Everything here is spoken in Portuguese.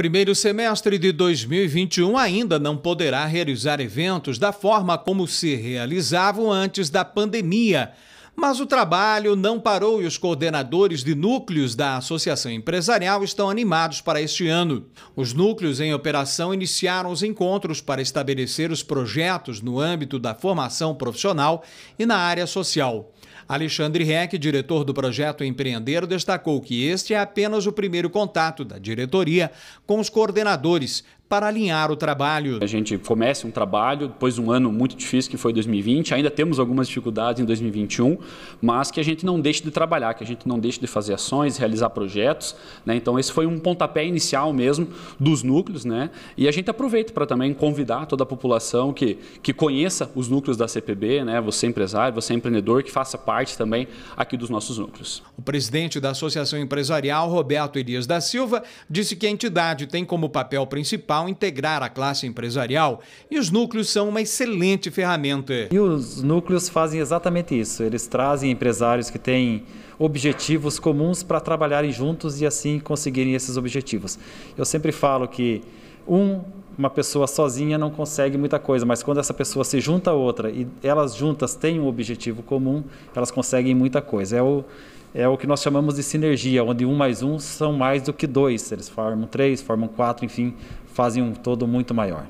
primeiro semestre de 2021 ainda não poderá realizar eventos da forma como se realizavam antes da pandemia. Mas o trabalho não parou e os coordenadores de núcleos da Associação Empresarial estão animados para este ano. Os núcleos em operação iniciaram os encontros para estabelecer os projetos no âmbito da formação profissional e na área social. Alexandre Reck, diretor do projeto Empreender, destacou que este é apenas o primeiro contato da diretoria com os coordenadores para alinhar o trabalho. A gente começa um trabalho depois de um ano muito difícil que foi 2020, ainda temos algumas dificuldades em 2021, mas que a gente não deixe de trabalhar, que a gente não deixe de fazer ações, realizar projetos. Né? Então, esse foi um pontapé inicial mesmo dos núcleos. Né? E a gente aproveita para também convidar toda a população que, que conheça os núcleos da CPB, né? você empresário, você empreendedor, que faça parte também aqui dos nossos núcleos. O presidente da Associação Empresarial, Roberto Elias da Silva, disse que a entidade tem como papel principal integrar a classe empresarial e os núcleos são uma excelente ferramenta. E os núcleos fazem exatamente isso. Eles trazem empresários que têm objetivos comuns para trabalharem juntos e assim conseguirem esses objetivos. Eu sempre falo que um uma pessoa sozinha não consegue muita coisa, mas quando essa pessoa se junta a outra e elas juntas têm um objetivo comum, elas conseguem muita coisa. É o é o que nós chamamos de sinergia, onde um mais um são mais do que dois, eles formam três, formam quatro, enfim, fazem um todo muito maior.